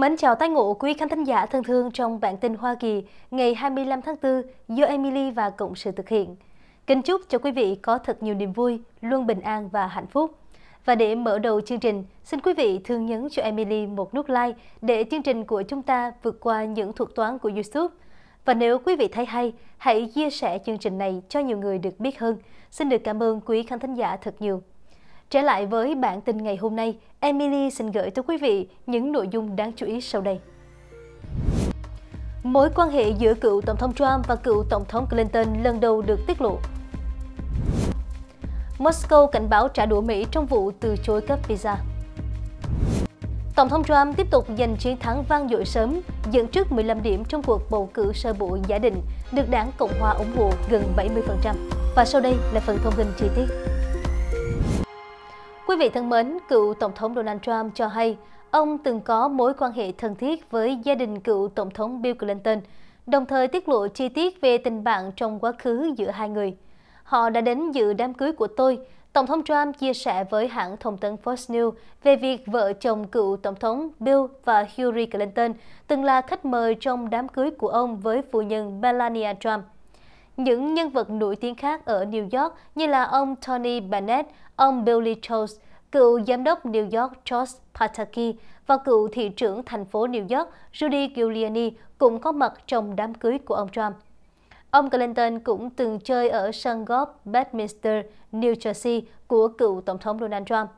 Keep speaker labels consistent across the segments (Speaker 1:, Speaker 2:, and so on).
Speaker 1: Mến chào tái ngộ quý khán thính giả thân thương trong bản tin Hoa Kỳ ngày 25 tháng 4 do Emily và Cộng sự thực hiện. Kính chúc cho quý vị có thật nhiều niềm vui, luôn bình an và hạnh phúc. Và để mở đầu chương trình, xin quý vị thương nhấn cho Emily một nút like để chương trình của chúng ta vượt qua những thuật toán của YouTube. Và nếu quý vị thấy hay, hãy chia sẻ chương trình này cho nhiều người được biết hơn. Xin được cảm ơn quý khán thính giả thật nhiều. Trở lại với bản tin ngày hôm nay, Emily xin gửi tới quý vị những nội dung đáng chú ý sau đây. Mối quan hệ giữa cựu Tổng thống Trump và cựu Tổng thống Clinton lần đầu được tiết lộ. Moscow cảnh báo trả đũa Mỹ trong vụ từ chối cấp visa. Tổng thống Trump tiếp tục giành chiến thắng vang dội sớm, dẫn trước 15 điểm trong cuộc bầu cử sơ bộ giả định, được đảng Cộng hòa ủng hộ gần 70%. Và sau đây là phần thông tin chi tiết. Quý vị thân mến, cựu Tổng thống Donald Trump cho hay ông từng có mối quan hệ thân thiết với gia đình cựu Tổng thống Bill Clinton, đồng thời tiết lộ chi tiết về tình bạn trong quá khứ giữa hai người. Họ đã đến dự đám cưới của tôi, Tổng thống Trump chia sẻ với hãng thông tấn Fox News về việc vợ chồng cựu Tổng thống Bill và Hillary Clinton từng là khách mời trong đám cưới của ông với phụ nhân Melania Trump. Những nhân vật nổi tiếng khác ở New York như là ông Tony Bennett, ông Billy Jones, cựu giám đốc New York George Pataki và cựu thị trưởng thành phố New York Rudy Giuliani cũng có mặt trong đám cưới của ông Trump. Ông Clinton cũng từng chơi ở sân golf Bedminster, New Jersey của cựu Tổng thống Donald Trump.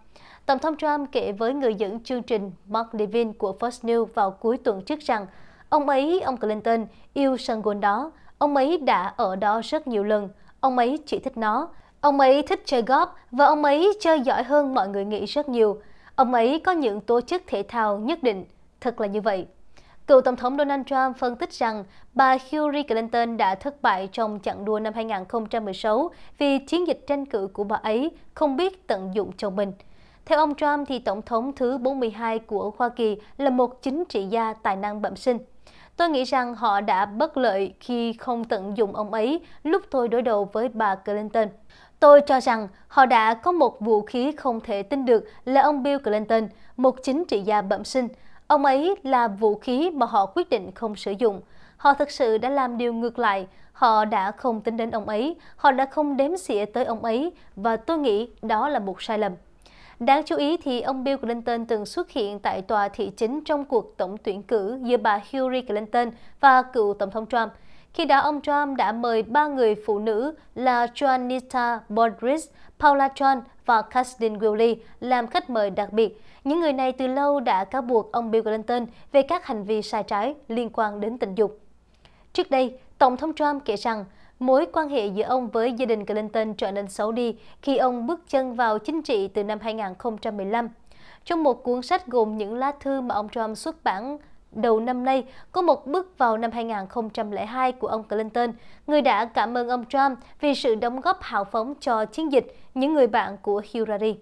Speaker 1: Tổng thống Trump kể với người dẫn chương trình Mark Levin của Fox News vào cuối tuần trước rằng ông ấy, ông Clinton, yêu sân golf đó, Ông ấy đã ở đó rất nhiều lần, ông ấy chỉ thích nó. Ông ấy thích chơi góp và ông ấy chơi giỏi hơn mọi người nghĩ rất nhiều. Ông ấy có những tổ chức thể thao nhất định, thật là như vậy. Cựu Tổng thống Donald Trump phân tích rằng bà Hillary Clinton đã thất bại trong chặng đua năm 2016 vì chiến dịch tranh cử của bà ấy không biết tận dụng chồng mình. Theo ông Trump, thì Tổng thống thứ 42 của Hoa Kỳ là một chính trị gia tài năng bẩm sinh. Tôi nghĩ rằng họ đã bất lợi khi không tận dụng ông ấy lúc tôi đối đầu với bà Clinton. Tôi cho rằng họ đã có một vũ khí không thể tin được là ông Bill Clinton, một chính trị gia bẩm sinh. Ông ấy là vũ khí mà họ quyết định không sử dụng. Họ thực sự đã làm điều ngược lại. Họ đã không tính đến ông ấy, họ đã không đếm xỉa tới ông ấy và tôi nghĩ đó là một sai lầm. Đáng chú ý thì ông Bill Clinton từng xuất hiện tại tòa thị chính trong cuộc tổng tuyển cử giữa bà Hillary Clinton và cựu Tổng thống Trump. Khi đó, ông Trump đã mời ba người phụ nữ là Juanita Bordris, Paula John và Kathleen Willey làm khách mời đặc biệt. Những người này từ lâu đã cáo buộc ông Bill Clinton về các hành vi sai trái liên quan đến tình dục. Trước đây, Tổng thống Trump kể rằng mối quan hệ giữa ông với gia đình Clinton trở nên xấu đi khi ông bước chân vào chính trị từ năm 2015. Trong một cuốn sách gồm những lá thư mà ông Trump xuất bản đầu năm nay, có một bước vào năm 2002 của ông Clinton, người đã cảm ơn ông Trump vì sự đóng góp hào phóng cho chiến dịch những người bạn của Hillary.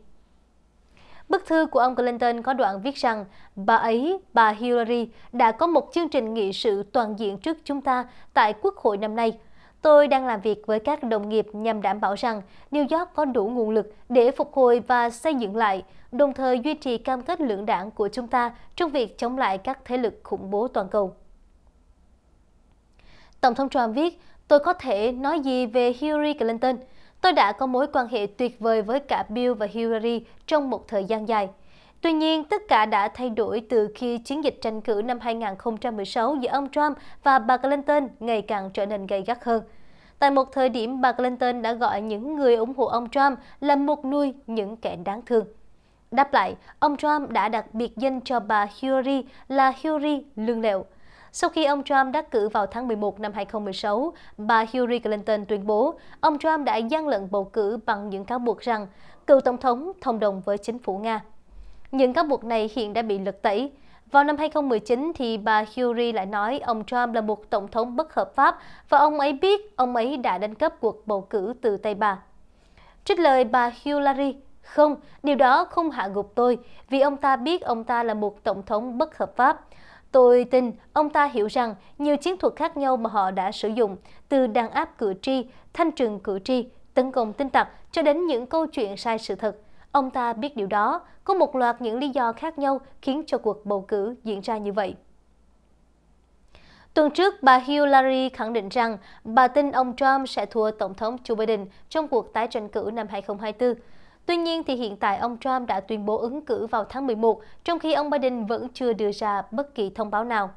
Speaker 1: Bức thư của ông Clinton có đoạn viết rằng bà ấy, bà Hillary, đã có một chương trình nghị sự toàn diện trước chúng ta tại Quốc hội năm nay – Tôi đang làm việc với các đồng nghiệp nhằm đảm bảo rằng New York có đủ nguồn lực để phục hồi và xây dựng lại, đồng thời duy trì cam kết lượng đảng của chúng ta trong việc chống lại các thế lực khủng bố toàn cầu. Tổng thống Trump viết, tôi có thể nói gì về Hillary Clinton? Tôi đã có mối quan hệ tuyệt vời với cả Bill và Hillary trong một thời gian dài. Tuy nhiên, tất cả đã thay đổi từ khi chiến dịch tranh cử năm 2016 giữa ông Trump và bà Clinton ngày càng trở nên gay gắt hơn. Tại một thời điểm, bà Clinton đã gọi những người ủng hộ ông Trump là một nuôi những kẻ đáng thương. Đáp lại, ông Trump đã đặc biệt danh cho bà Hillary là Hillary lương lẹo. Sau khi ông Trump đắc cử vào tháng 11 năm 2016, bà Hillary Clinton tuyên bố ông Trump đã gian lận bầu cử bằng những cáo buộc rằng cựu tổng thống thông đồng với chính phủ Nga. Những cáo buộc này hiện đã bị lật tẩy. Vào năm 2019 thì bà Hillary lại nói ông Trump là một tổng thống bất hợp pháp và ông ấy biết ông ấy đã đánh cắp cuộc bầu cử từ tay bà. Trích lời bà Hillary, không, điều đó không hạ gục tôi vì ông ta biết ông ta là một tổng thống bất hợp pháp. Tôi tin ông ta hiểu rằng nhiều chiến thuật khác nhau mà họ đã sử dụng, từ đàn áp cử tri, thanh trừng cử tri, tấn công tin tặc cho đến những câu chuyện sai sự thật Ông ta biết điều đó, có một loạt những lý do khác nhau khiến cho cuộc bầu cử diễn ra như vậy. Tuần trước, bà Hillary khẳng định rằng bà tin ông Trump sẽ thua Tổng thống Joe Biden trong cuộc tái tranh cử năm 2024. Tuy nhiên, thì hiện tại ông Trump đã tuyên bố ứng cử vào tháng 11, trong khi ông Biden vẫn chưa đưa ra bất kỳ thông báo nào.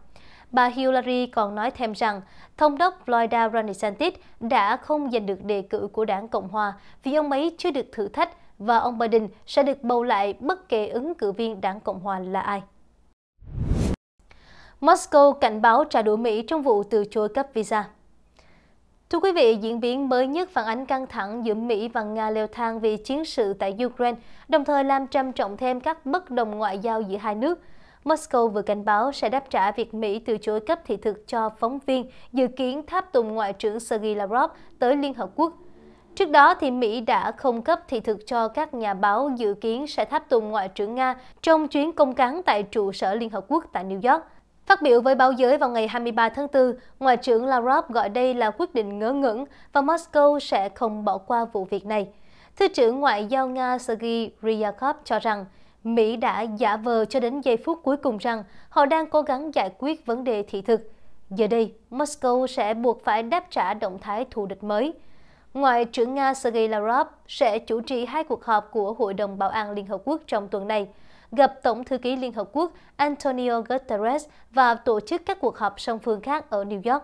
Speaker 1: Bà Hillary còn nói thêm rằng Thống đốc Florida Ron DeSantis đã không giành được đề cử của đảng Cộng hòa vì ông ấy chưa được thử thách và ông Biden sẽ được bầu lại bất kể ứng cử viên đảng Cộng hòa là ai. Moscow cảnh báo trả đũa Mỹ trong vụ từ chối cấp visa. Thưa quý vị, diễn biến mới nhất phản ánh căng thẳng giữa Mỹ và Nga leo thang vì chiến sự tại Ukraine, đồng thời làm trầm trọng thêm các bất đồng ngoại giao giữa hai nước. Moscow vừa cảnh báo sẽ đáp trả việc Mỹ từ chối cấp thị thực cho phóng viên, dự kiến tháp tùng Ngoại trưởng Sergei Lavrov tới Liên Hợp Quốc. Trước đó, thì Mỹ đã không cấp thị thực cho các nhà báo dự kiến sẽ tháp tùng Ngoại trưởng Nga trong chuyến công cán tại trụ sở Liên Hợp Quốc tại New York. Phát biểu với báo giới vào ngày 23 tháng 4, Ngoại trưởng Lavrov gọi đây là quyết định ngớ ngẩn và Moscow sẽ không bỏ qua vụ việc này. Thứ trưởng Ngoại giao Nga Sergei Ryakov cho rằng Mỹ đã giả vờ cho đến giây phút cuối cùng rằng họ đang cố gắng giải quyết vấn đề thị thực. Giờ đây, Moscow sẽ buộc phải đáp trả động thái thù địch mới – Ngoại trưởng Nga Sergei Lavrov sẽ chủ trì hai cuộc họp của Hội đồng Bảo an Liên Hợp Quốc trong tuần này, gặp Tổng thư ký Liên Hợp Quốc Antonio Guterres và tổ chức các cuộc họp song phương khác ở New York.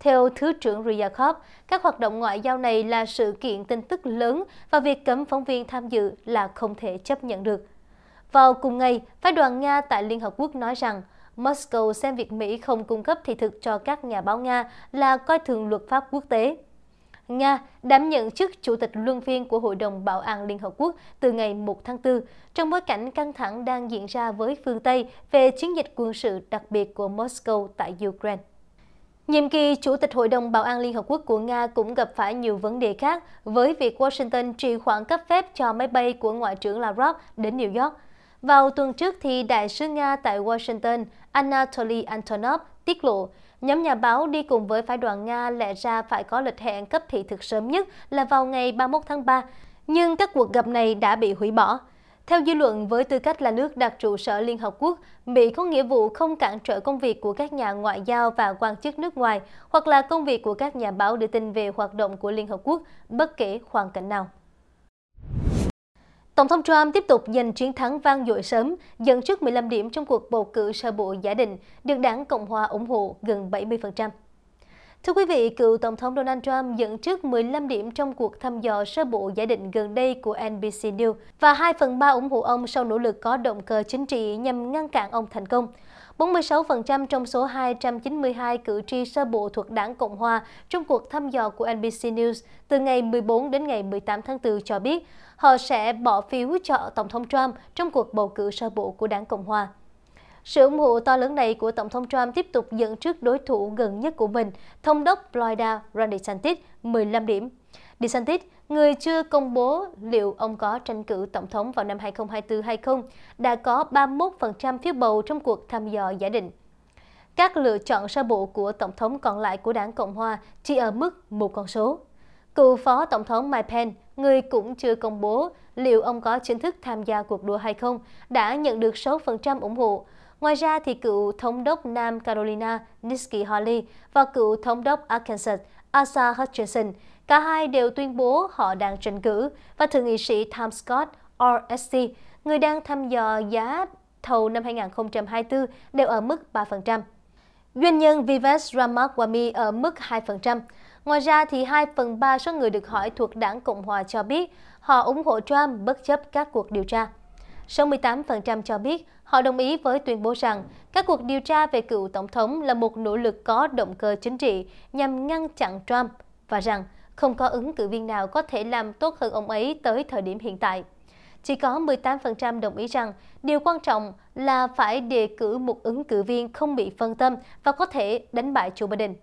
Speaker 1: Theo Thứ trưởng Ryakov, các hoạt động ngoại giao này là sự kiện tin tức lớn và việc cấm phóng viên tham dự là không thể chấp nhận được. Vào cùng ngày, phái đoàn Nga tại Liên Hợp Quốc nói rằng Moscow xem việc Mỹ không cung cấp thị thực cho các nhà báo Nga là coi thường luật pháp quốc tế. Nga đảm nhận chức Chủ tịch Luân phiên của Hội đồng Bảo an Liên Hợp Quốc từ ngày 1 tháng 4, trong bối cảnh căng thẳng đang diễn ra với phương Tây về chiến dịch quân sự đặc biệt của Moscow tại Ukraine. Nhiệm kỳ Chủ tịch Hội đồng Bảo an Liên Hợp Quốc của Nga cũng gặp phải nhiều vấn đề khác với việc Washington trì hoãn cấp phép cho máy bay của Ngoại trưởng Lavrov đến New York. Vào tuần trước, thì Đại sứ Nga tại Washington Anatoly Antonov tiết lộ Nhóm nhà báo đi cùng với phái đoàn Nga lẽ ra phải có lịch hẹn cấp thị thực sớm nhất là vào ngày 31 tháng 3, nhưng các cuộc gặp này đã bị hủy bỏ. Theo dư luận, với tư cách là nước đặt trụ sở Liên Hợp Quốc, Mỹ có nghĩa vụ không cản trở công việc của các nhà ngoại giao và quan chức nước ngoài, hoặc là công việc của các nhà báo để tin về hoạt động của Liên Hợp Quốc, bất kể hoàn cảnh nào. Tổng thống Trump tiếp tục giành chiến thắng vang dội sớm, dẫn trước 15 điểm trong cuộc bầu cử sơ bộ giả định, được đảng Cộng hòa ủng hộ gần 70%. Thưa quý vị, cựu Tổng thống Donald Trump dẫn trước 15 điểm trong cuộc thăm dò sơ bộ giả định gần đây của NBC News và 2 phần 3 ủng hộ ông sau nỗ lực có động cơ chính trị nhằm ngăn cản ông thành công. 46% trong số 292 cử tri sơ bộ thuộc đảng Cộng Hòa trong cuộc thăm dò của NBC News từ ngày 14 đến ngày 18 tháng 4 cho biết họ sẽ bỏ phiếu cho Tổng thống Trump trong cuộc bầu cử sơ bộ của đảng Cộng Hòa. Sự ủng hộ to lớn này của Tổng thống Trump tiếp tục dẫn trước đối thủ gần nhất của mình, Thống đốc Florida Randy DeSantis 15 điểm. DeSantis, người chưa công bố liệu ông có tranh cử tổng thống vào năm 2024 hay không, đã có 31% phiếu bầu trong cuộc thăm dò giả định. Các lựa chọn sơ bộ của tổng thống còn lại của đảng Cộng Hòa chỉ ở mức một con số. Cựu phó tổng thống Mike Pence, người cũng chưa công bố liệu ông có chính thức tham gia cuộc đua hay không, đã nhận được 6% ủng hộ. Ngoài ra, thì cựu thống đốc Nam Carolina Nikki Haley và cựu thống đốc Arkansas Asa Hutchinson Cả hai đều tuyên bố họ đang tranh cử và thượng nghị sĩ Tom Scott, RSC, người đang thăm dò giá thầu năm 2024 đều ở mức 3%. Doanh nhân Vivek Ramaswamy ở mức 2%. Ngoài ra, thì 2 phần 3 số người được hỏi thuộc đảng Cộng Hòa cho biết họ ủng hộ Trump bất chấp các cuộc điều tra. 68% cho biết họ đồng ý với tuyên bố rằng các cuộc điều tra về cựu tổng thống là một nỗ lực có động cơ chính trị nhằm ngăn chặn Trump và rằng không có ứng cử viên nào có thể làm tốt hơn ông ấy tới thời điểm hiện tại. Chỉ có 18% đồng ý rằng điều quan trọng là phải đề cử một ứng cử viên không bị phân tâm và có thể đánh bại Joe Biden.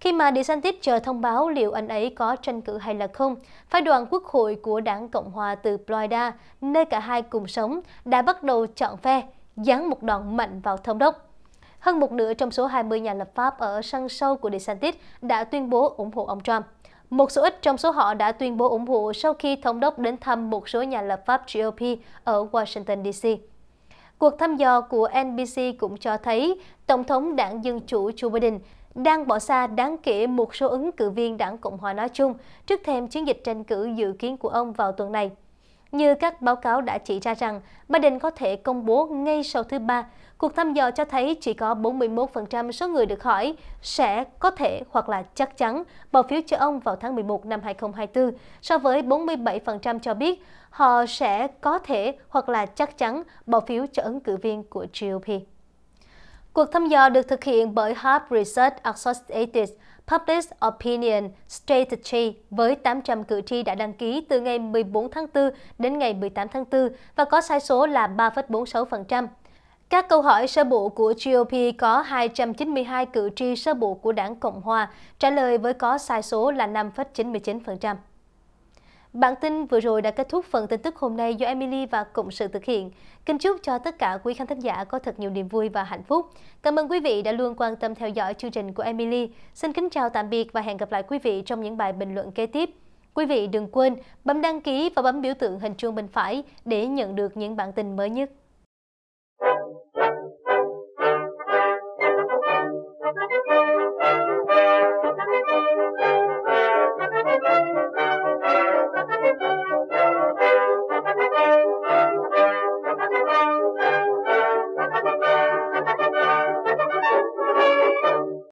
Speaker 1: Khi mà DeSantis chờ thông báo liệu anh ấy có tranh cử hay là không, phái đoàn quốc hội của đảng Cộng hòa từ Florida, nơi cả hai cùng sống, đã bắt đầu chọn phe, dán một đòn mạnh vào thông đốc. Hơn một nửa trong số 20 nhà lập pháp ở sân sâu của DeSantis đã tuyên bố ủng hộ ông Trump. Một số ít trong số họ đã tuyên bố ủng hộ sau khi thống đốc đến thăm một số nhà lập pháp GOP ở Washington DC. Cuộc thăm dò của NBC cũng cho thấy Tổng thống đảng Dân Chủ Joe Biden đang bỏ xa đáng kể một số ứng cử viên đảng Cộng hòa nói chung trước thêm chiến dịch tranh cử dự kiến của ông vào tuần này. Như các báo cáo đã chỉ ra rằng, Biden có thể công bố ngay sau thứ Ba Cuộc thăm dò cho thấy chỉ có 41% số người được hỏi sẽ có thể hoặc là chắc chắn bỏ phiếu cho ông vào tháng 11 năm 2024, so với 47% cho biết họ sẽ có thể hoặc là chắc chắn bỏ phiếu cho ứng cử viên của GOP. Cuộc thăm dò được thực hiện bởi Harp Research Associates Public Opinion Strategy với 800 cử tri đã đăng ký từ ngày 14 tháng 4 đến ngày 18 tháng 4 và có sai số là 3,46%. Các câu hỏi sơ bộ của GOP có 292 cử tri sơ bộ của đảng Cộng Hòa, trả lời với có sai số là 5,99%. Bản tin vừa rồi đã kết thúc phần tin tức hôm nay do Emily và Cộng sự thực hiện. Kính chúc cho tất cả quý khán thính giả có thật nhiều niềm vui và hạnh phúc. Cảm ơn quý vị đã luôn quan tâm theo dõi chương trình của Emily. Xin kính chào tạm biệt và hẹn gặp lại quý vị trong những bài bình luận kế tiếp. Quý vị đừng quên bấm đăng ký và bấm biểu tượng hình chuông bên phải để nhận được những bản tin mới nhất. Thank you.